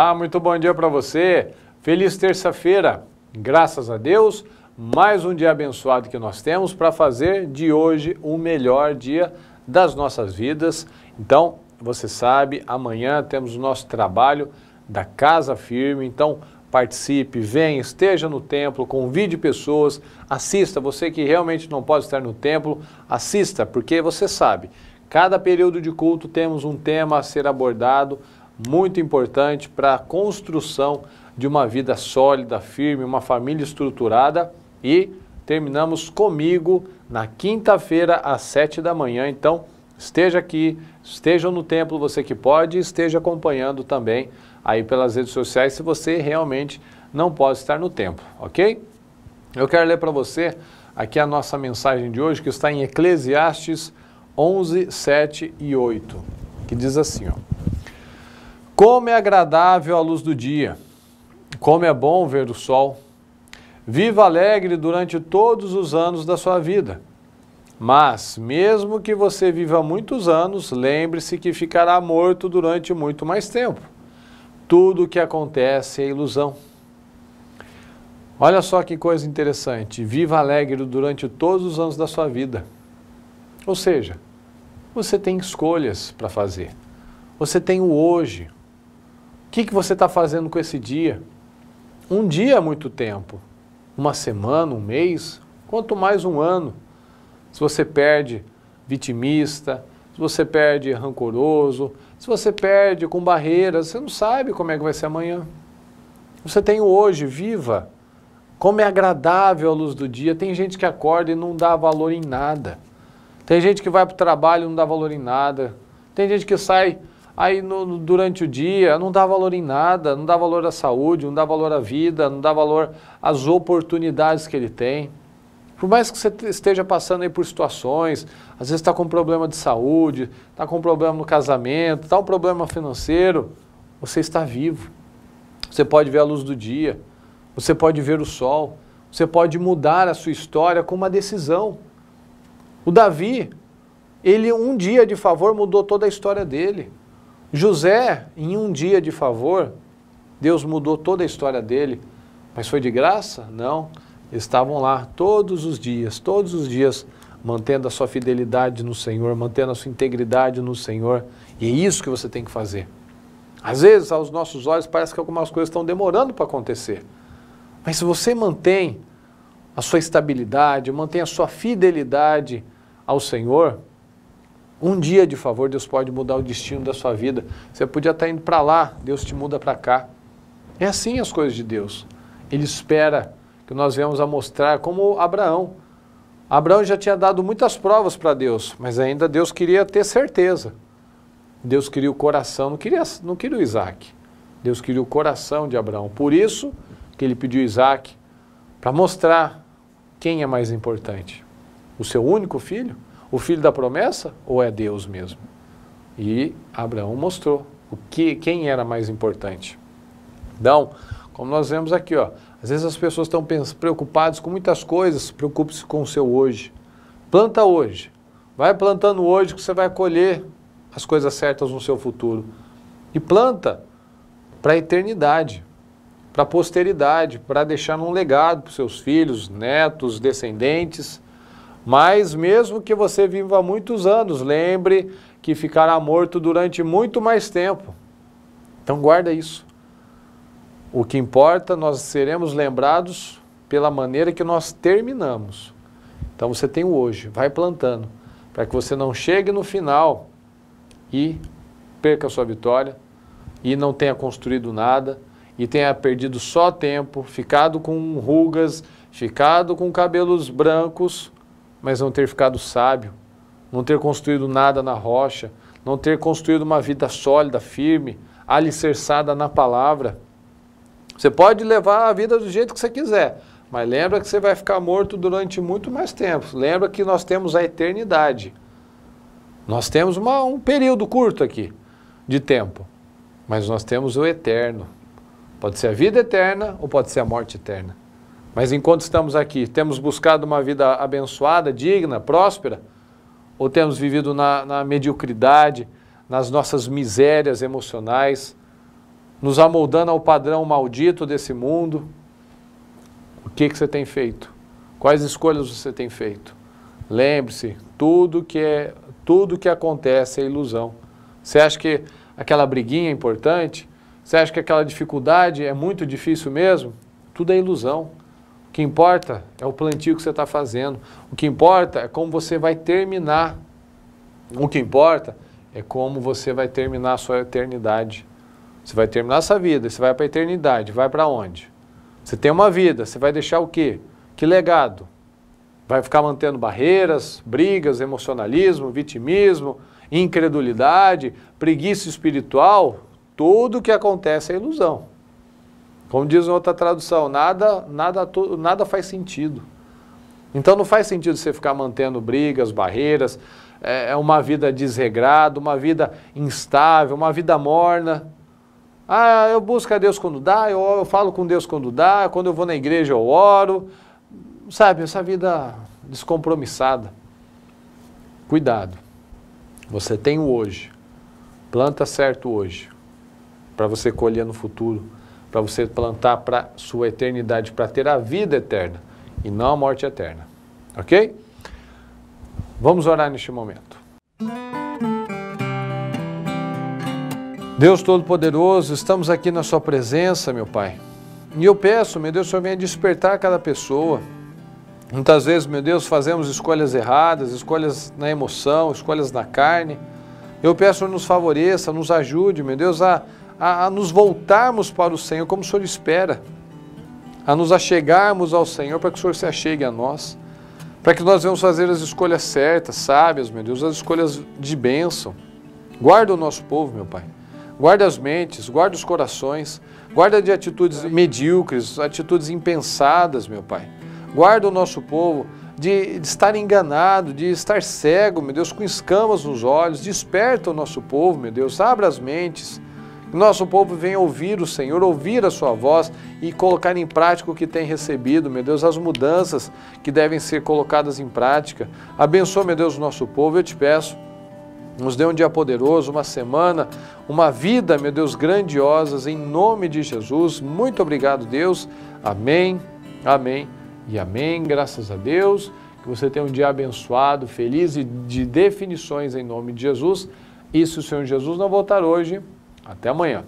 Olá, muito bom dia para você. Feliz terça-feira. Graças a Deus, mais um dia abençoado que nós temos para fazer de hoje o melhor dia das nossas vidas. Então, você sabe, amanhã temos o nosso trabalho da Casa Firme. Então, participe, venha, esteja no templo, convide pessoas, assista. Você que realmente não pode estar no templo, assista, porque você sabe, cada período de culto temos um tema a ser abordado muito importante para a construção de uma vida sólida, firme, uma família estruturada e terminamos comigo na quinta-feira às sete da manhã. Então, esteja aqui, esteja no templo você que pode, esteja acompanhando também aí pelas redes sociais se você realmente não pode estar no templo, ok? Eu quero ler para você aqui a nossa mensagem de hoje que está em Eclesiastes 11, 7 e 8, que diz assim, ó. Como é agradável a luz do dia, como é bom ver o sol. Viva alegre durante todos os anos da sua vida. Mas, mesmo que você viva muitos anos, lembre-se que ficará morto durante muito mais tempo. Tudo o que acontece é ilusão. Olha só que coisa interessante. Viva alegre durante todos os anos da sua vida. Ou seja, você tem escolhas para fazer. Você tem o hoje, o que, que você está fazendo com esse dia? Um dia é muito tempo. Uma semana, um mês, quanto mais um ano. Se você perde vitimista, se você perde rancoroso, se você perde com barreiras, você não sabe como é que vai ser amanhã. Você tem hoje, viva. Como é agradável a luz do dia. Tem gente que acorda e não dá valor em nada. Tem gente que vai para o trabalho e não dá valor em nada. Tem gente que sai Aí no, durante o dia não dá valor em nada, não dá valor à saúde, não dá valor à vida, não dá valor às oportunidades que ele tem. Por mais que você esteja passando aí por situações, às vezes está com um problema de saúde, está com um problema no casamento, está um problema financeiro, você está vivo. Você pode ver a luz do dia, você pode ver o sol, você pode mudar a sua história com uma decisão. O Davi, ele um dia de favor mudou toda a história dele. José, em um dia de favor, Deus mudou toda a história dele, mas foi de graça? Não. Estavam lá todos os dias, todos os dias, mantendo a sua fidelidade no Senhor, mantendo a sua integridade no Senhor. E é isso que você tem que fazer. Às vezes, aos nossos olhos, parece que algumas coisas estão demorando para acontecer. Mas se você mantém a sua estabilidade, mantém a sua fidelidade ao Senhor, um dia de favor, Deus pode mudar o destino da sua vida. Você podia estar indo para lá, Deus te muda para cá. É assim as coisas de Deus. Ele espera que nós venhamos a mostrar como Abraão. Abraão já tinha dado muitas provas para Deus, mas ainda Deus queria ter certeza. Deus queria o coração, não queria, não queria o Isaac. Deus queria o coração de Abraão. Por isso que ele pediu Isaac, para mostrar quem é mais importante: o seu único filho o filho da promessa ou é Deus mesmo? E Abraão mostrou o que, quem era mais importante. Então, como nós vemos aqui, ó, às vezes as pessoas estão preocupadas com muitas coisas, preocupe-se com o seu hoje. Planta hoje. Vai plantando hoje que você vai colher as coisas certas no seu futuro. E planta para a eternidade, para a posteridade, para deixar um legado para os seus filhos, netos, descendentes. Mas mesmo que você viva muitos anos, lembre que ficará morto durante muito mais tempo. Então guarda isso. O que importa, nós seremos lembrados pela maneira que nós terminamos. Então você tem o hoje, vai plantando, para que você não chegue no final e perca a sua vitória e não tenha construído nada e tenha perdido só tempo, ficado com rugas, ficado com cabelos brancos mas não ter ficado sábio, não ter construído nada na rocha, não ter construído uma vida sólida, firme, alicerçada na palavra. Você pode levar a vida do jeito que você quiser, mas lembra que você vai ficar morto durante muito mais tempo. Lembra que nós temos a eternidade. Nós temos uma, um período curto aqui de tempo, mas nós temos o eterno. Pode ser a vida eterna ou pode ser a morte eterna. Mas enquanto estamos aqui, temos buscado uma vida abençoada, digna, próspera? Ou temos vivido na, na mediocridade, nas nossas misérias emocionais, nos amoldando ao padrão maldito desse mundo? O que, que você tem feito? Quais escolhas você tem feito? Lembre-se, tudo que é, tudo que acontece é ilusão. Você acha que aquela briguinha é importante? Você acha que aquela dificuldade é muito difícil mesmo? Tudo é ilusão que importa é o plantio que você está fazendo. O que importa é como você vai terminar. O que importa é como você vai terminar a sua eternidade. Você vai terminar essa vida, você vai para a eternidade, vai para onde? Você tem uma vida, você vai deixar o quê? Que legado? Vai ficar mantendo barreiras, brigas, emocionalismo, vitimismo, incredulidade, preguiça espiritual? Tudo o que acontece é ilusão. Como diz em outra tradução, nada, nada, nada faz sentido. Então não faz sentido você ficar mantendo brigas, barreiras, é, é uma vida desregrada, uma vida instável, uma vida morna. Ah, eu busco a Deus quando dá, eu, eu falo com Deus quando dá, quando eu vou na igreja eu oro. Sabe, essa vida descompromissada. Cuidado. Você tem o hoje. Planta certo hoje, para você colher no futuro para você plantar para sua eternidade, para ter a vida eterna e não a morte eterna. Ok? Vamos orar neste momento. Deus Todo-Poderoso, estamos aqui na Sua presença, meu Pai. E eu peço, meu Deus, que o Senhor venha despertar cada pessoa. Muitas vezes, meu Deus, fazemos escolhas erradas, escolhas na emoção, escolhas na carne. Eu peço Senhor, nos favoreça, nos ajude, meu Deus, a a, a nos voltarmos para o Senhor como o Senhor espera, a nos achegarmos ao Senhor para que o Senhor se achegue a nós, para que nós venhamos fazer as escolhas certas, sábias, meu Deus, as escolhas de bênção. Guarda o nosso povo, meu Pai. Guarda as mentes, guarda os corações, guarda de atitudes medíocres, atitudes impensadas, meu Pai. Guarda o nosso povo de, de, estar enganado, de estar cego, meu Deus, com escamas nos olhos. Desperta o nosso povo, meu Deus. Abra as mentes, que nosso povo venha ouvir o Senhor, ouvir a sua voz e colocar em prática o que tem recebido, meu Deus, as mudanças que devem ser colocadas em prática. Abençoa, meu Deus, o nosso povo, eu te peço. Nos dê um dia poderoso, uma semana, uma vida, meu Deus, grandiosas, em nome de Jesus. Muito obrigado, Deus. Amém, amém e amém. Graças a Deus. Que você tenha um dia abençoado, feliz e de definições em nome de Jesus. E se o Senhor Jesus não voltar hoje, até amanhã.